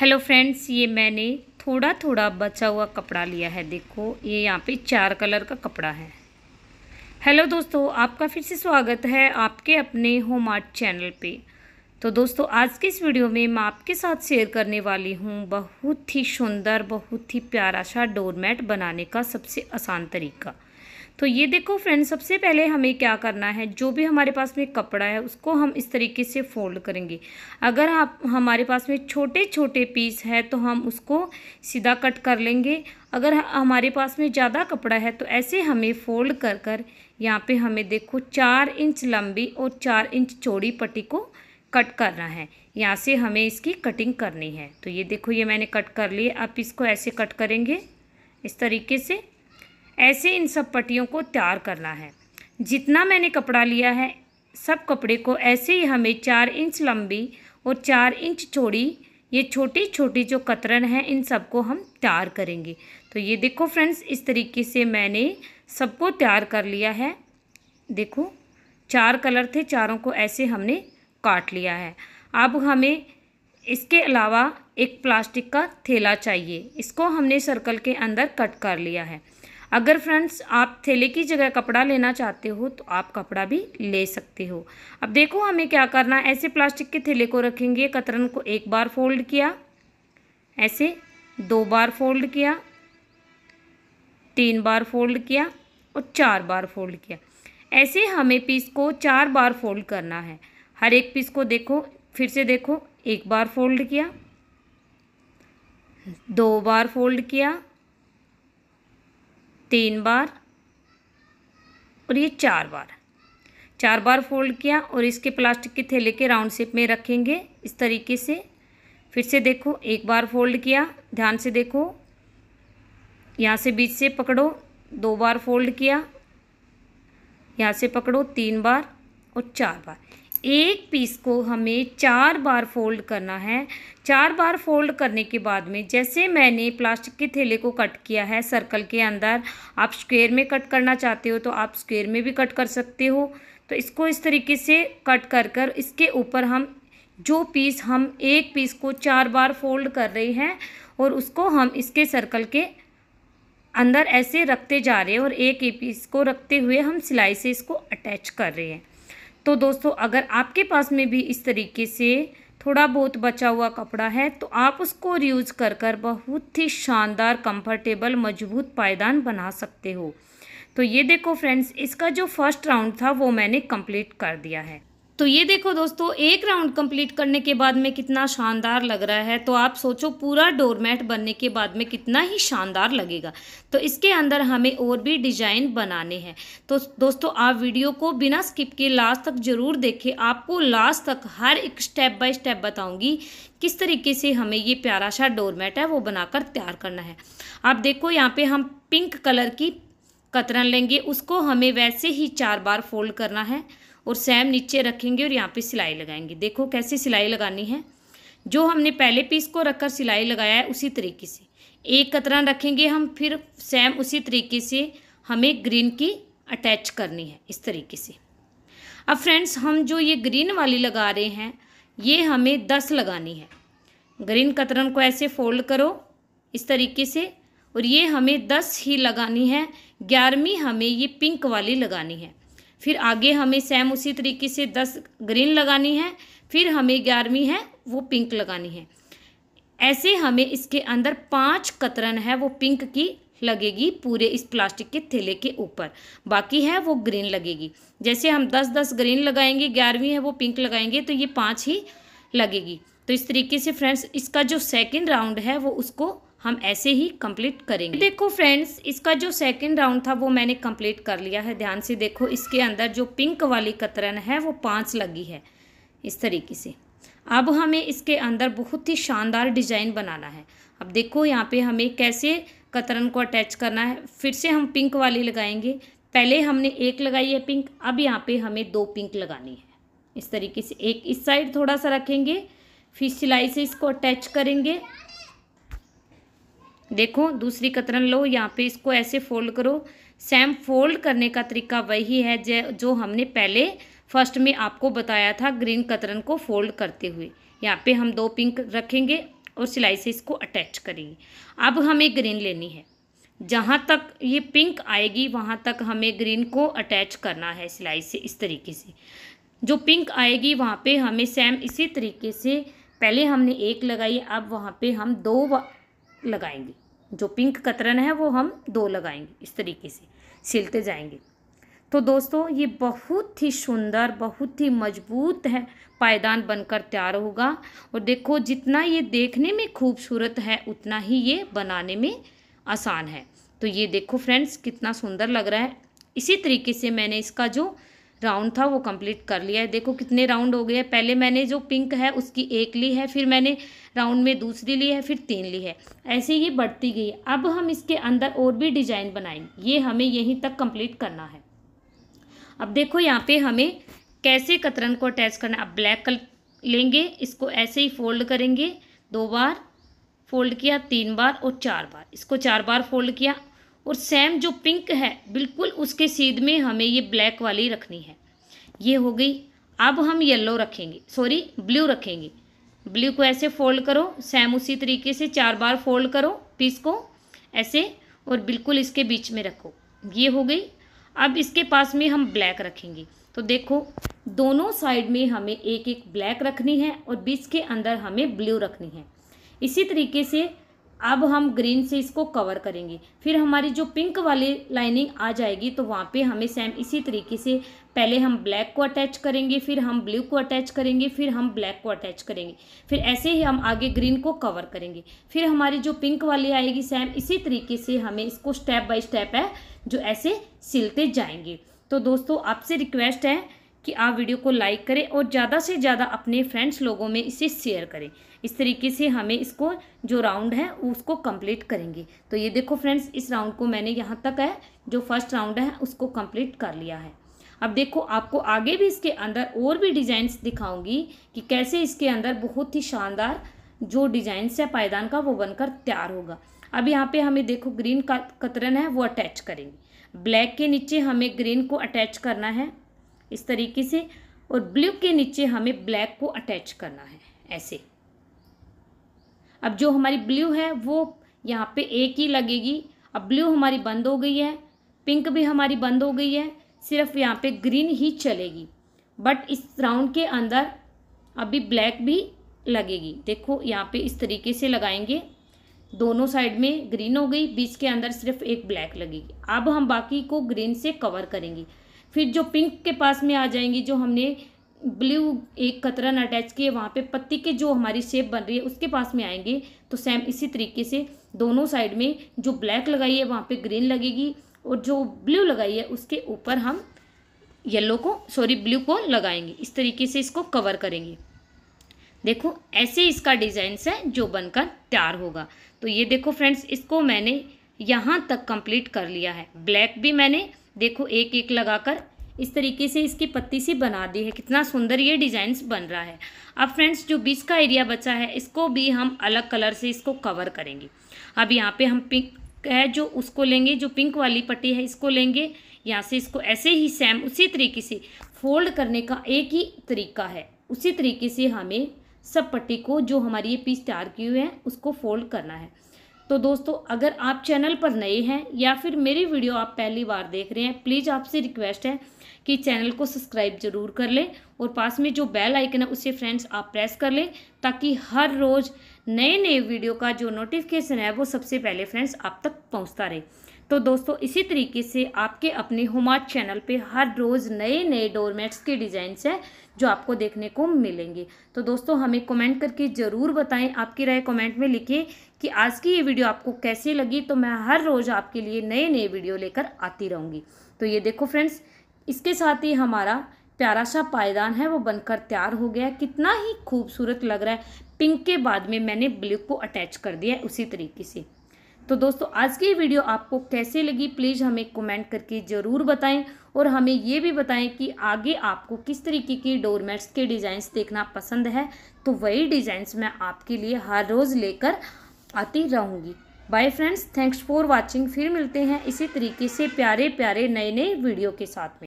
hello friends ये मैंने थोड़ा थोड़ा बचा हुआ कपड़ा लिया है देखो ये यहाँ पे चार कलर का कपड़ा है हेलो दोस्तों आपका फिर से स्वागत है आपके अपने होम आर्ट चैनल पे तो दोस्तों आज के इस वीडियो में मैं आपके साथ शेयर करने वाली हूँ बहुत ही सुंदर बहुत ही प्यारा सा डोरमेट बनाने का सबसे आसान तरीका तो ये देखो फ्रेंड सबसे पहले हमें क्या करना है जो भी हमारे पास में कपड़ा है उसको हम इस तरीके से फोल्ड करेंगे अगर आप हमारे पास में छोटे छोटे पीस है तो हम उसको सीधा कट कर लेंगे अगर हमारे पास में ज़्यादा कपड़ा है तो ऐसे हमें फोल्ड कर कर यहाँ पे हमें देखो चार इंच लंबी और चार इंच चौड़ी पट्टी को कट करना है यहाँ से हमें इसकी कटिंग करनी है तो ये देखो ये मैंने कट कर लिए आप इसको ऐसे कट करेंगे इस तरीके से ऐसे इन सब पट्टियों को तैयार करना है जितना मैंने कपड़ा लिया है सब कपड़े को ऐसे ही हमें चार इंच लंबी और चार इंच चौड़ी ये छोटी छोटी जो कतरन है इन सबको हम तैयार करेंगे तो ये देखो फ्रेंड्स इस तरीके से मैंने सबको तैयार कर लिया है देखो चार कलर थे चारों को ऐसे हमने काट लिया है अब हमें इसके अलावा एक प्लास्टिक का थैला चाहिए इसको हमने सर्कल के अंदर कट कर लिया है अगर फ्रेंड्स आप थैले की जगह कपड़ा लेना चाहते हो तो आप कपड़ा भी ले सकते हो अब देखो हमें क्या करना है ऐसे प्लास्टिक के थैले को रखेंगे कतरन को एक बार फोल्ड किया ऐसे दो बार फोल्ड किया तीन बार फोल्ड किया और चार बार फोल्ड किया ऐसे हमें पीस को चार बार फोल्ड करना है हर एक पीस को देखो फिर से देखो एक बार फोल्ड किया दो बार फोल्ड किया तीन बार और ये चार बार चार बार फोल्ड किया और इसके प्लास्टिक के थैले के राउंड शेप में रखेंगे इस तरीके से फिर से देखो एक बार फोल्ड किया ध्यान से देखो यहाँ से बीच से पकड़ो दो बार फोल्ड किया यहाँ से पकड़ो तीन बार और चार बार एक पीस को हमें चार बार फोल्ड करना है चार बार फोल्ड करने के बाद में जैसे मैंने प्लास्टिक के थैले को कट किया है सर्कल के अंदर आप स्क्वेयर में कट करना चाहते हो तो आप स्क्वेयर में भी कट कर सकते हो तो इसको इस तरीके से कट कर कर इसके ऊपर हम जो पीस हम एक पीस को चार बार फोल्ड कर रहे हैं और उसको हम इसके सर्कल के अंदर ऐसे रखते जा रहे हैं और एक ही पीस को रखते हुए हम सिलाई से इसको अटैच कर रहे हैं तो दोस्तों अगर आपके पास में भी इस तरीके से थोड़ा बहुत बचा हुआ कपड़ा है तो आप उसको यूज कर कर बहुत ही शानदार कंफर्टेबल मजबूत पायदान बना सकते हो तो ये देखो फ्रेंड्स इसका जो फर्स्ट राउंड था वो मैंने कंप्लीट कर दिया है तो ये देखो दोस्तों एक राउंड कंप्लीट करने के बाद में कितना शानदार लग रहा है तो आप सोचो पूरा डोरमेट बनने के बाद में कितना ही शानदार लगेगा तो इसके अंदर हमें और भी डिजाइन बनाने हैं तो दोस्तों आप वीडियो को बिना स्किप के लास्ट तक ज़रूर देखें आपको लास्ट तक हर एक स्टेप बाय स्टेप बताऊंगी किस तरीके से हमें ये प्यारा सा डोरमेट है वो बनाकर तैयार करना है आप देखो यहाँ पे हम पिंक कलर की कतरन लेंगे उसको हमें वैसे ही चार बार फोल्ड करना है और सैम नीचे रखेंगे और यहाँ पे सिलाई लगाएंगे देखो कैसे सिलाई लगानी है जो हमने पहले पीस को रखकर सिलाई लगाया है उसी तरीके से एक कतरन रखेंगे हम फिर सैम उसी तरीके से हमें ग्रीन की अटैच करनी है इस तरीके से अब फ्रेंड्स हम जो ये ग्रीन वाली लगा रहे हैं ये हमें दस लगानी है ग्रीन कतरन को ऐसे फोल्ड करो इस तरीके से और ये हमें दस ही लगानी है ग्यारहवीं हमें ये पिंक वाली लगानी है फिर आगे हमें सेम उसी तरीके से दस ग्रीन लगानी है फिर हमें ग्यारहवीं है वो पिंक लगानी है ऐसे हमें इसके अंदर पांच कतरन है वो पिंक की लगेगी पूरे इस प्लास्टिक के थैले के ऊपर बाकी है वो ग्रीन लगेगी जैसे हम दस दस ग्रीन लगाएंगे ग्यारहवीं है वो पिंक लगाएंगे तो ये पाँच ही लगेगी तो इस तरीके से फ्रेंड्स इसका जो सेकेंड राउंड है वो उसको हम ऐसे ही कंप्लीट करेंगे देखो फ्रेंड्स इसका जो सेकंड राउंड था वो मैंने कंप्लीट कर लिया है ध्यान से देखो इसके अंदर जो पिंक वाली कतरन है वो पाँच लगी है इस तरीके से अब हमें इसके अंदर बहुत ही शानदार डिजाइन बनाना है अब देखो यहाँ पे हमें कैसे कतरन को अटैच करना है फिर से हम पिंक वाली लगाएंगे पहले हमने एक लगाई है पिंक अब यहाँ पे हमें दो पिंक लगानी है इस तरीके से एक इस साइड थोड़ा सा रखेंगे फिर सिलाई से इसको अटैच करेंगे देखो दूसरी कतरन लो यहाँ पे इसको ऐसे फोल्ड करो सेम फोल्ड करने का तरीका वही है जो हमने पहले फर्स्ट में आपको बताया था ग्रीन कतरन को फोल्ड करते हुए यहाँ पे हम दो पिंक रखेंगे और सिलाई से इसको अटैच करेंगे अब हमें ग्रीन लेनी है जहाँ तक ये पिंक आएगी वहाँ तक हमें ग्रीन को अटैच करना है सिलाई से इस तरीके से जो पिंक आएगी वहाँ पे हमें सेम इसी तरीके से पहले हमने एक लगाई अब वहाँ पे हम दो लगाएंगे जो पिंक कतरन है वो हम दो लगाएंगे इस तरीके से सिलते जाएंगे तो दोस्तों ये बहुत ही सुंदर बहुत ही मजबूत है पायदान बनकर तैयार होगा और देखो जितना ये देखने में खूबसूरत है उतना ही ये बनाने में आसान है तो ये देखो फ्रेंड्स कितना सुंदर लग रहा है इसी तरीके से मैंने इसका जो राउंड था वो कंप्लीट कर लिया है देखो कितने राउंड हो गए हैं पहले मैंने जो पिंक है उसकी एक ली है फिर मैंने राउंड में दूसरी ली है फिर तीन ली है ऐसे ही बढ़ती गई है अब हम इसके अंदर और भी डिजाइन बनाएंगे ये हमें यहीं तक कंप्लीट करना है अब देखो यहाँ पे हमें कैसे कतरन को अटैच करना अब ब्लैक कलर लेंगे इसको ऐसे ही फोल्ड करेंगे दो बार फोल्ड किया तीन बार और चार बार इसको चार बार फोल्ड किया और सेम जो पिंक है बिल्कुल उसके सीध में हमें ये ब्लैक वाली रखनी है ये हो गई अब हम येलो रखेंगे सॉरी ब्लू रखेंगे ब्लू को ऐसे फोल्ड करो सेम उसी तरीके से चार बार फोल्ड करो पीस को ऐसे और बिल्कुल इसके बीच में रखो ये हो गई अब इसके पास में हम ब्लैक रखेंगे तो देखो दोनों साइड में हमें एक एक ब्लैक रखनी है और बीच के अंदर हमें ब्लू रखनी है इसी तरीके से अब हम ग्रीन से इसको कवर करेंगे फिर हमारी जो पिंक वाली लाइनिंग आ जाएगी तो वहाँ पे हमें सेम इसी तरीके से पहले हम ब्लैक को अटैच करेंगे फिर हम ब्लू को अटैच करेंगे फिर हम ब्लैक को अटैच करेंगे फिर ऐसे ही हम आगे ग्रीन को कवर करेंगे फिर हमारी जो पिंक वाली आएगी सेम इसी तरीके से हमें इसको स्टेप बाई स्टेप है जो ऐसे सिलते जाएंगे तो दोस्तों आपसे रिक्वेस्ट है कि आप वीडियो को लाइक करें और ज़्यादा से ज़्यादा अपने फ्रेंड्स लोगों में इसे शेयर करें इस तरीके से हमें इसको जो राउंड है उसको कंप्लीट करेंगे तो ये देखो फ्रेंड्स इस राउंड को मैंने यहाँ तक है जो फर्स्ट राउंड है उसको कंप्लीट कर लिया है अब देखो आपको आगे भी इसके अंदर और भी डिज़ाइंस दिखाऊंगी कि कैसे इसके अंदर बहुत ही शानदार जो डिज़ाइंस है पायदान का वो बनकर तैयार होगा अब यहाँ पे हमें देखो ग्रीन का कतरन है वो अटैच करेंगे ब्लैक के नीचे हमें ग्रीन को अटैच करना है इस तरीके से और ब्लू के नीचे हमें ब्लैक को अटैच करना है ऐसे अब जो हमारी ब्लू है वो यहाँ पे एक ही लगेगी अब ब्लू हमारी बंद हो गई है पिंक भी हमारी बंद हो गई है सिर्फ यहाँ पे ग्रीन ही चलेगी बट इस राउंड के अंदर अभी ब्लैक भी लगेगी देखो यहाँ पे इस तरीके से लगाएंगे दोनों साइड में ग्रीन हो गई बीच के अंदर सिर्फ एक ब्लैक लगेगी अब हम बाकी को ग्रीन से कवर करेंगे फिर जो पिंक के पास में आ जाएंगी जो हमने ब्लू एक कतरन अटैच किए वहाँ पे पत्ती के जो हमारी शेप बन रही है उसके पास में आएंगे तो सेम इसी तरीके से दोनों साइड में जो ब्लैक लगाई है वहाँ पे ग्रीन लगेगी और जो ब्लू लगाई है उसके ऊपर हम येलो को सॉरी ब्लू को लगाएंगे इस तरीके से इसको कवर करेंगे देखो ऐसे इसका डिज़ाइन है जो बनकर तैयार होगा तो ये देखो फ्रेंड्स इसको मैंने यहाँ तक कंप्लीट कर लिया है ब्लैक भी मैंने देखो एक एक लगाकर इस तरीके से इसकी पत्ती सी बना दी है कितना सुंदर ये डिज़ाइंस बन रहा है अब फ्रेंड्स जो बीच का एरिया बचा है इसको भी हम अलग कलर से इसको कवर करेंगे अब यहाँ पे हम पिंक है जो उसको लेंगे जो पिंक वाली पट्टी है इसको लेंगे यहाँ से इसको ऐसे ही सेम उसी तरीके से फोल्ड करने का एक ही तरीका है उसी तरीके से हमें सब पट्टी को जो हमारी ये पीस तैयार की हुई है उसको फोल्ड करना है तो दोस्तों अगर आप चैनल पर नए हैं या फिर मेरी वीडियो आप पहली बार देख रहे हैं प्लीज़ आपसे रिक्वेस्ट है कि चैनल को सब्सक्राइब ज़रूर कर लें और पास में जो बेल आइकन है उसे फ्रेंड्स आप प्रेस कर लें ताकि हर रोज़ नए नए वीडियो का जो नोटिफिकेशन है वो सबसे पहले फ्रेंड्स आप तक पहुंचता रहे तो दोस्तों इसी तरीके से आपके अपने हुमा चैनल पे हर रोज़ नए नए डोरमेट्स के डिज़ाइंस हैं जो आपको देखने को मिलेंगे तो दोस्तों हमें कमेंट करके ज़रूर बताएं आपकी राय कमेंट में लिखिए कि आज की ये वीडियो आपको कैसी लगी तो मैं हर रोज़ आपके लिए नए नए वीडियो लेकर आती रहूँगी तो ये देखो फ्रेंड्स इसके साथ ही हमारा प्यारा सा पायदान है वो बनकर तैयार हो गया कितना ही खूबसूरत लग रहा है पिंक के बाद में मैंने ब्लू को अटैच कर दिया है उसी तरीके से तो दोस्तों आज की वीडियो आपको कैसे लगी प्लीज़ हमें कमेंट करके ज़रूर बताएं और हमें ये भी बताएं कि आगे आपको किस तरीके की डोरमेट्स के डिज़ाइंस देखना पसंद है तो वही डिज़ाइंस मैं आपके लिए हर रोज़ लेकर आती रहूँगी bye friends thanks for watching फिर मिलते हैं इसी तरीके से प्यारे प्यारे नए नए वीडियो के साथ में